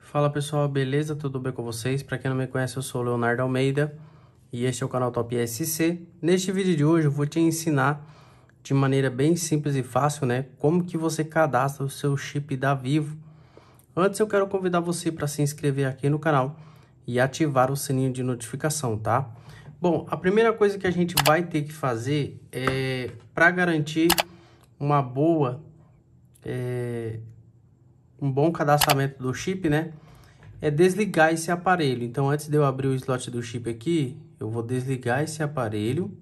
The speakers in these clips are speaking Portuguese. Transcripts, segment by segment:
Fala pessoal, beleza? Tudo bem com vocês? Para quem não me conhece, eu sou Leonardo Almeida e este é o canal Top SC. Neste vídeo de hoje eu vou te ensinar de maneira bem simples e fácil, né, como que você cadastra o seu chip da Vivo. Antes eu quero convidar você para se inscrever aqui no canal e ativar o sininho de notificação, tá? Bom, a primeira coisa que a gente vai ter que fazer é para garantir uma boa é, um bom cadastramento do chip, né? É desligar esse aparelho. Então, antes de eu abrir o slot do chip aqui, eu vou desligar esse aparelho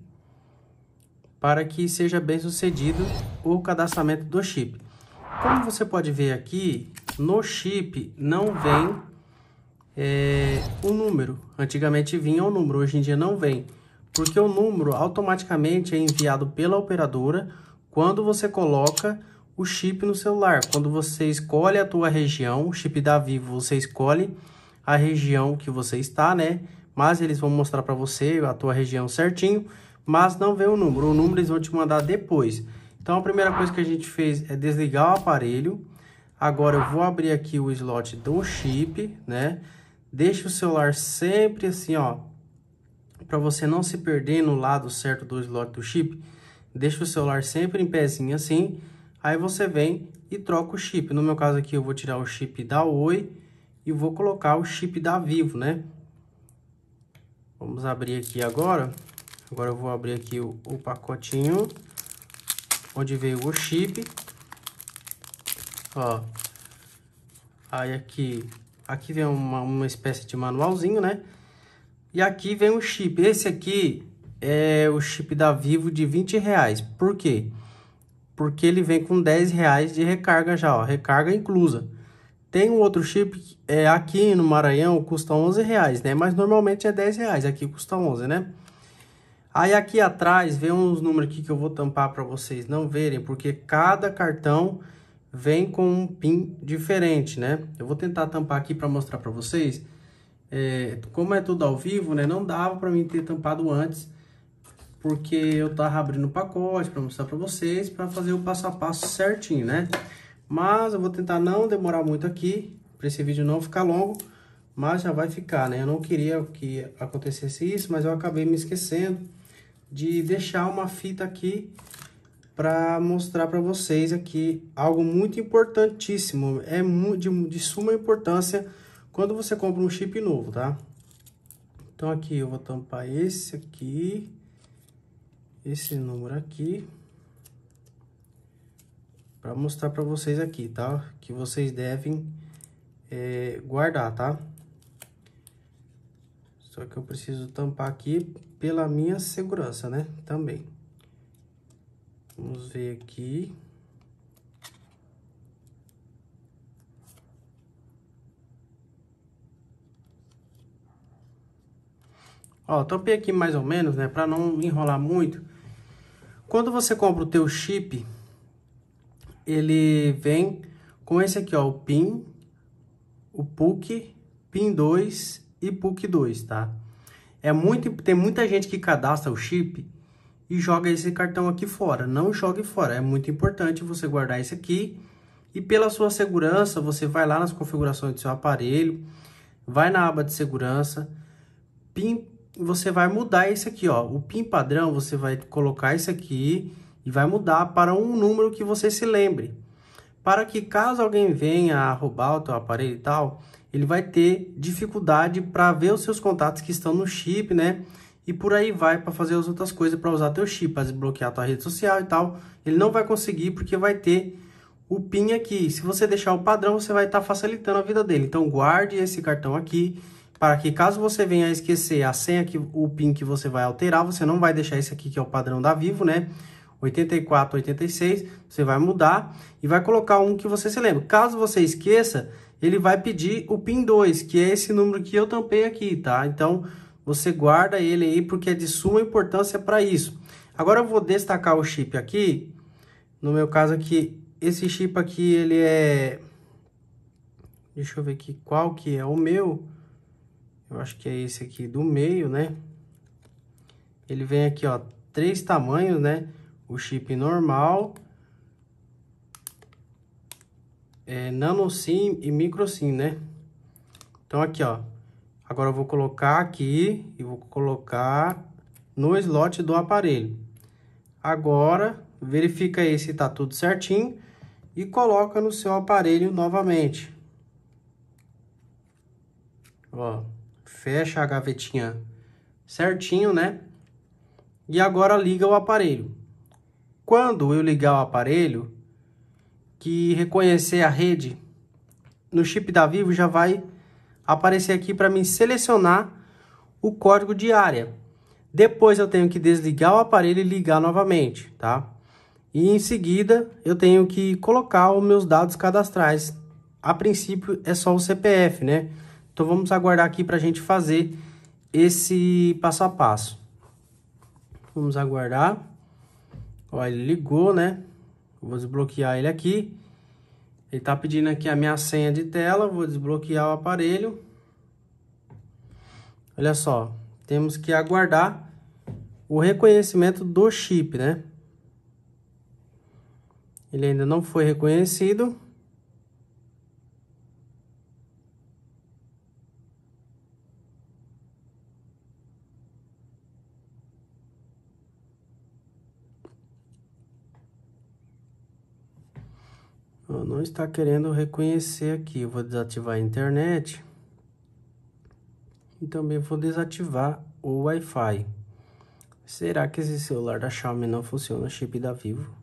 para que seja bem sucedido o cadastramento do chip. Como você pode ver aqui, no chip não vem é, o número. Antigamente vinha o número, hoje em dia não vem. Porque o número automaticamente é enviado pela operadora quando você coloca o chip no celular. Quando você escolhe a tua região, o chip da Vivo, você escolhe a região que você está, né? Mas eles vão mostrar para você a tua região certinho, mas não vem o número. O número eles vão te mandar depois. Então a primeira coisa que a gente fez é desligar o aparelho. Agora eu vou abrir aqui o slot do chip, né? Deixe o celular sempre assim, ó, para você não se perder no lado certo do slot do chip. Deixe o celular sempre em pezinho assim. Aí você vem e troca o chip. No meu caso aqui eu vou tirar o chip da Oi e vou colocar o chip da Vivo, né? Vamos abrir aqui agora. Agora eu vou abrir aqui o, o pacotinho onde veio o chip. Ó. Aí aqui Aqui vem uma, uma espécie de manualzinho, né? E aqui vem o chip. Esse aqui é o chip da Vivo de 20 reais. Por quê? Porque ele vem com 10 reais de recarga já, ó, recarga inclusa. Tem um outro chip é, aqui no Maranhão, custa 11 reais, né? Mas normalmente é 10 reais, aqui custa 11, né? Aí aqui atrás vem uns números aqui que eu vou tampar para vocês não verem, porque cada cartão vem com um pin diferente, né? Eu vou tentar tampar aqui para mostrar para vocês. É, como é tudo ao vivo, né? Não dava para mim ter tampado antes, porque eu tava abrindo o pacote para mostrar para vocês, para fazer o passo a passo certinho, né? Mas eu vou tentar não demorar muito aqui, para esse vídeo não ficar longo, mas já vai ficar, né? Eu não queria que acontecesse isso, mas eu acabei me esquecendo de deixar uma fita aqui para mostrar para vocês aqui algo muito importantíssimo, é de, de suma importância quando você compra um chip novo, tá? Então aqui eu vou tampar esse aqui, esse número aqui, para mostrar para vocês aqui, tá? Que vocês devem é, guardar, tá? Só que eu preciso tampar aqui pela minha segurança, né? Também. Vamos ver aqui. Ó, topei aqui mais ou menos, né, para não enrolar muito. Quando você compra o teu chip, ele vem com esse aqui, ó, o PIN, o PUC, PIN 2 e PUC 2, tá? É muito, tem muita gente que cadastra o chip e joga esse cartão aqui fora. Não jogue fora, é muito importante você guardar esse aqui. E pela sua segurança, você vai lá nas configurações do seu aparelho, vai na aba de segurança, PIN, você vai mudar esse aqui, ó. O PIN padrão, você vai colocar esse aqui e vai mudar para um número que você se lembre. Para que caso alguém venha a roubar o teu aparelho e tal, ele vai ter dificuldade para ver os seus contatos que estão no chip, né? e por aí vai para fazer as outras coisas, para usar teu chip, para desbloquear tua rede social e tal. Ele não vai conseguir porque vai ter o PIN aqui. Se você deixar o padrão, você vai estar tá facilitando a vida dele. Então guarde esse cartão aqui para que caso você venha a esquecer a senha, que, o PIN que você vai alterar, você não vai deixar esse aqui que é o padrão da Vivo, né? 84, 86, você vai mudar e vai colocar um que você se lembra. Caso você esqueça, ele vai pedir o PIN 2, que é esse número que eu tampei aqui, tá? Então, você guarda ele aí porque é de suma importância para isso. Agora eu vou destacar o chip aqui. No meu caso aqui, esse chip aqui, ele é... Deixa eu ver aqui qual que é o meu. Eu acho que é esse aqui do meio, né? Ele vem aqui, ó, três tamanhos, né? O chip normal, é, nano SIM e micro SIM, né? Então aqui, ó, Agora eu vou colocar aqui e vou colocar no slot do aparelho. Agora, verifica aí se tá tudo certinho e coloca no seu aparelho novamente. Ó, fecha a gavetinha certinho, né? E agora liga o aparelho. Quando eu ligar o aparelho, que reconhecer a rede, no chip da Vivo já vai aparecer aqui para mim selecionar o código de área. Depois eu tenho que desligar o aparelho e ligar novamente, tá? E em seguida eu tenho que colocar os meus dados cadastrais. A princípio é só o CPF, né? Então vamos aguardar aqui para a gente fazer esse passo a passo. Vamos aguardar. Olha, ele ligou, né? Vou desbloquear ele aqui. Ele tá pedindo aqui a minha senha de tela, vou desbloquear o aparelho. Olha só, temos que aguardar o reconhecimento do chip, né? Ele ainda não foi reconhecido. não está querendo reconhecer aqui. Eu vou desativar a internet e também vou desativar o Wi-Fi. Será que esse celular da Xiaomi não funciona chip da tá Vivo?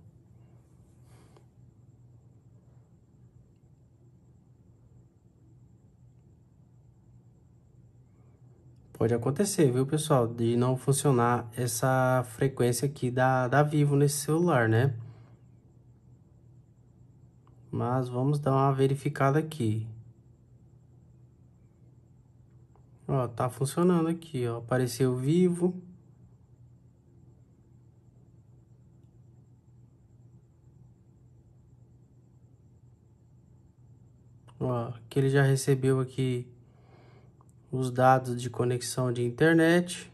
Pode acontecer, viu, pessoal, de não funcionar essa frequência aqui da, da Vivo nesse celular, né? Mas vamos dar uma verificada aqui. Ó, tá funcionando aqui, ó. Apareceu vivo. Ó, que ele já recebeu aqui os dados de conexão de internet.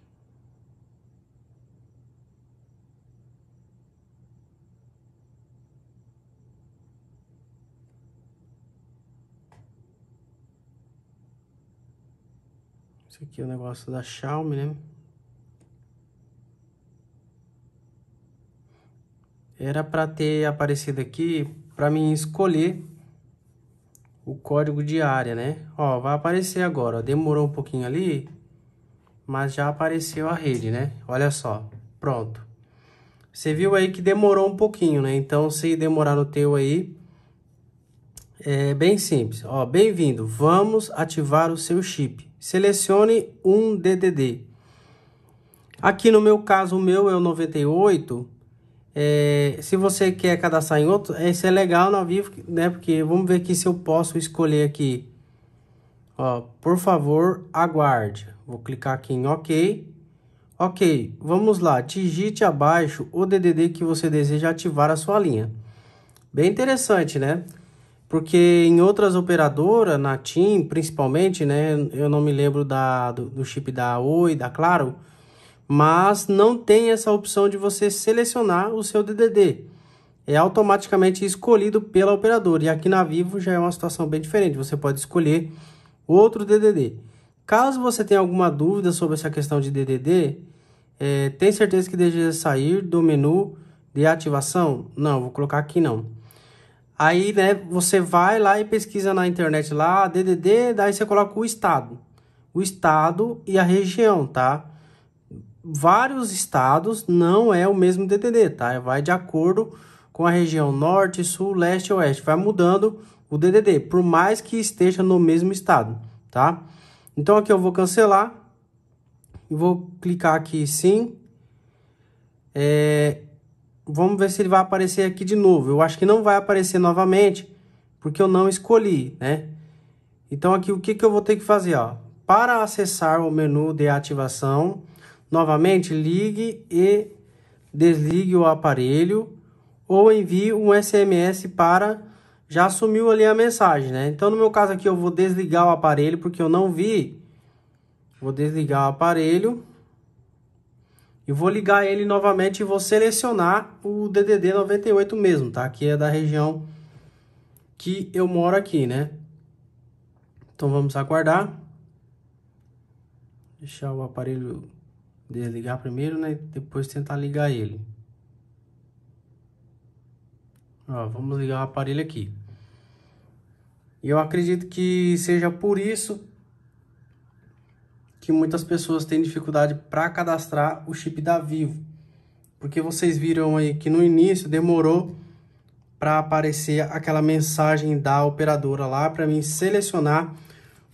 Isso aqui é o um negócio da Xiaomi, né? Era para ter aparecido aqui para mim escolher o código de área, né? Ó, vai aparecer agora, ó, demorou um pouquinho ali, mas já apareceu a rede, né? Olha só, pronto. Você viu aí que demorou um pouquinho, né? Então, se demorar no teu aí, é bem simples. Ó, bem-vindo. Vamos ativar o seu chip selecione um DDD. Aqui no meu caso, o meu é o 98. É, se você quer cadastrar em outro, esse é, é legal na Vivo, né? Porque vamos ver aqui se eu posso escolher aqui. Ó, por favor, aguarde. Vou clicar aqui em OK. Ok, vamos lá. Digite abaixo o DDD que você deseja ativar a sua linha. Bem interessante, né? Porque em outras operadoras, na TIM principalmente, né? Eu não me lembro da, do, do chip da Oi, da Claro, mas não tem essa opção de você selecionar o seu DDD. É automaticamente escolhido pela operadora. E aqui na Vivo já é uma situação bem diferente. Você pode escolher outro DDD. Caso você tenha alguma dúvida sobre essa questão de DDD, é, tem certeza que deseja sair do menu de ativação? Não, vou colocar aqui não. Aí, né, você vai lá e pesquisa na internet lá, DDD, daí você coloca o estado. O estado e a região, tá? Vários estados não é o mesmo DDD, tá? Vai de acordo com a região norte, sul, leste, oeste. Vai mudando o DDD, por mais que esteja no mesmo estado, tá? Então aqui eu vou cancelar e vou clicar aqui sim. É, Vamos ver se ele vai aparecer aqui de novo. Eu acho que não vai aparecer novamente, porque eu não escolhi, né? Então aqui o que, que eu vou ter que fazer, ó? Para acessar o menu de ativação, novamente ligue e desligue o aparelho ou envie um SMS para já sumiu ali a mensagem, né? Então no meu caso aqui eu vou desligar o aparelho porque eu não vi. Vou desligar o aparelho. Eu vou ligar ele novamente e vou selecionar o DDD 98 mesmo, tá? Que é da região que eu moro aqui, né? Então vamos aguardar. Deixar o aparelho desligar primeiro, né? Depois tentar ligar ele. Ó, vamos ligar o aparelho aqui. eu acredito que seja por isso que muitas pessoas têm dificuldade para cadastrar o chip da Vivo. Porque vocês viram aí que no início demorou para aparecer aquela mensagem da operadora lá para mim selecionar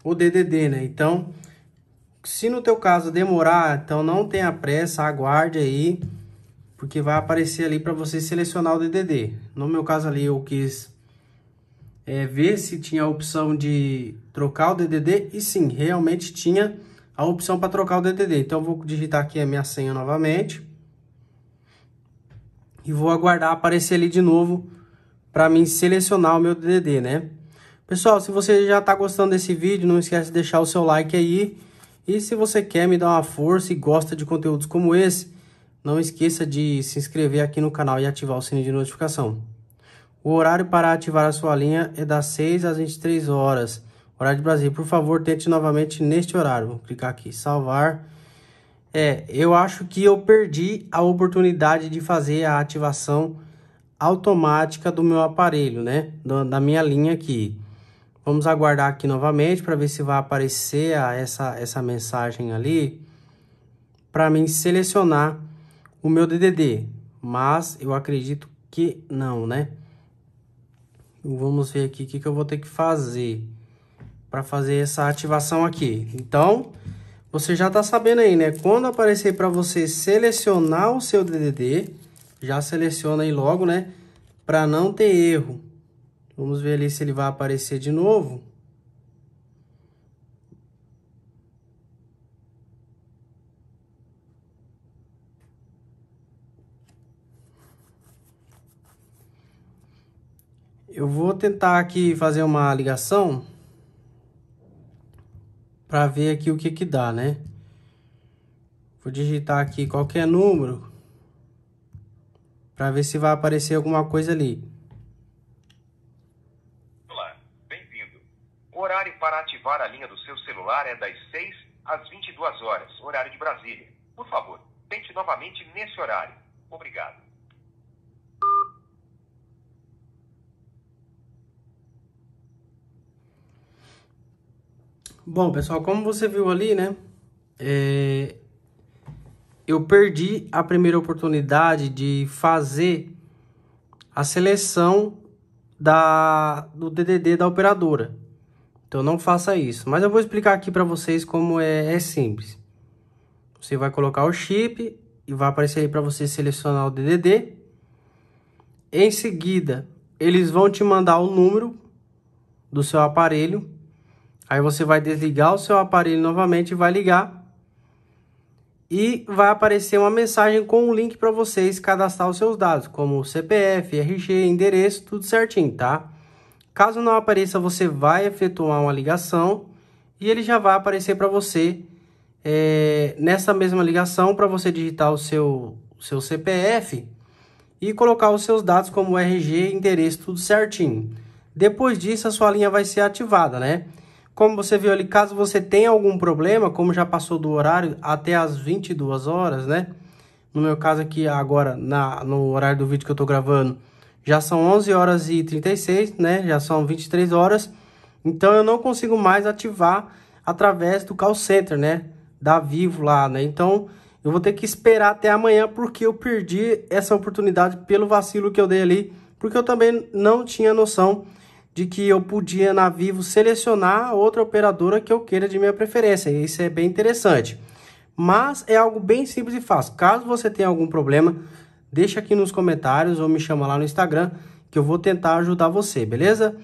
o DDD, né? Então, se no teu caso demorar, então não tenha pressa, aguarde aí, porque vai aparecer ali para você selecionar o DDD. No meu caso ali eu quis é, ver se tinha a opção de trocar o DDD e sim, realmente tinha a opção para trocar o DDD. Então, eu vou digitar aqui a minha senha novamente. E vou aguardar aparecer ali de novo para mim selecionar o meu DDD, né? Pessoal, se você já está gostando desse vídeo, não esquece de deixar o seu like aí. E se você quer me dar uma força e gosta de conteúdos como esse, não esqueça de se inscrever aqui no canal e ativar o sininho de notificação. O horário para ativar a sua linha é das 6 às 23 horas Horário de Brasília. Por favor, tente novamente neste horário. Vou clicar aqui, salvar. É, eu acho que eu perdi a oportunidade de fazer a ativação automática do meu aparelho, né? Da, da minha linha aqui. Vamos aguardar aqui novamente para ver se vai aparecer a, essa, essa mensagem ali. Para mim selecionar o meu DDD. Mas eu acredito que não, né? Vamos ver aqui o que, que eu vou ter que fazer para fazer essa ativação aqui. Então, você já está sabendo aí, né? Quando aparecer para você selecionar o seu DDD, já seleciona aí logo, né? Para não ter erro. Vamos ver ali se ele vai aparecer de novo. Eu vou tentar aqui fazer uma ligação para ver aqui o que que dá, né? Vou digitar aqui qualquer número para ver se vai aparecer alguma coisa ali. Olá, bem-vindo. O horário para ativar a linha do seu celular é das 6 às 22 horas, horário de Brasília. Por favor, tente novamente nesse horário. Obrigado. Bom, pessoal, como você viu ali, né? É... Eu perdi a primeira oportunidade de fazer a seleção da... do DDD da operadora. Então não faça isso. Mas eu vou explicar aqui para vocês como é, é simples. Você vai colocar o chip e vai aparecer aí para você selecionar o DDD. Em seguida, eles vão te mandar o número do seu aparelho Aí você vai desligar o seu aparelho novamente, vai ligar e vai aparecer uma mensagem com um link para vocês cadastrar os seus dados, como CPF, RG, endereço, tudo certinho, tá? Caso não apareça, você vai efetuar uma ligação e ele já vai aparecer para você é, nessa mesma ligação para você digitar o seu, seu CPF e colocar os seus dados como RG, endereço, tudo certinho. Depois disso, a sua linha vai ser ativada, né? Como você viu ali, caso você tenha algum problema, como já passou do horário até as 22 horas, né? No meu caso aqui agora, na, no horário do vídeo que eu tô gravando, já são 11 horas e 36, né? Já são 23 horas. Então eu não consigo mais ativar através do call center, né? Da Vivo lá, né? Então eu vou ter que esperar até amanhã porque eu perdi essa oportunidade pelo vacilo que eu dei ali, porque eu também não tinha noção de que eu podia na Vivo selecionar outra operadora que eu queira de minha preferência. Isso é bem interessante. Mas é algo bem simples e fácil. Caso você tenha algum problema, deixa aqui nos comentários ou me chama lá no Instagram que eu vou tentar ajudar você, beleza?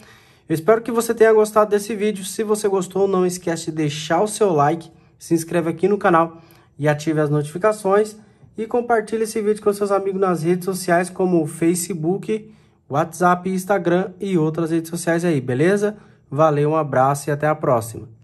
Eu espero que você tenha gostado desse vídeo. Se você gostou, não esquece de deixar o seu like, se inscreve aqui no canal e ative as notificações e compartilhe esse vídeo com seus amigos nas redes sociais como o Facebook, WhatsApp, Instagram e outras redes sociais aí, beleza? Valeu, um abraço e até a próxima.